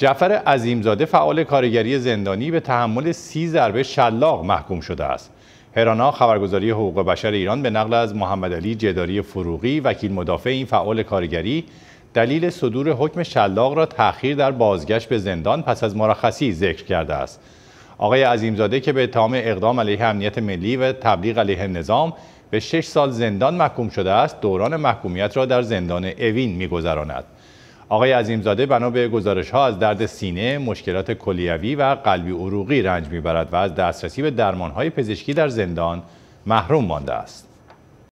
جعفر عظیمزاده فعال کارگری زندانی به تحمل سی ضربه شلاق محکوم شده است. هرانا خبرگزاری حقوق بشر ایران به نقل از محمد علی جداری فروغی وکیل مدافع این فعال کارگری دلیل صدور حکم شلاق را تأخیر در بازگشت به زندان پس از مرخصی ذکر کرده است. آقای عظیمزاده که به اتهام اقدام علیه امنیت ملی و تبلیغ علیه نظام به شش سال زندان محکوم شده است دوران محکومیت را در زندان اوین می‌گذراند. آقای عظیمزاده بنا به گزارش ها از درد سینه، مشکلات کلیوی و قلبی عروقی رنج میبرد و از دسترسی به درمان های پزشکی در زندان محروم مانده است.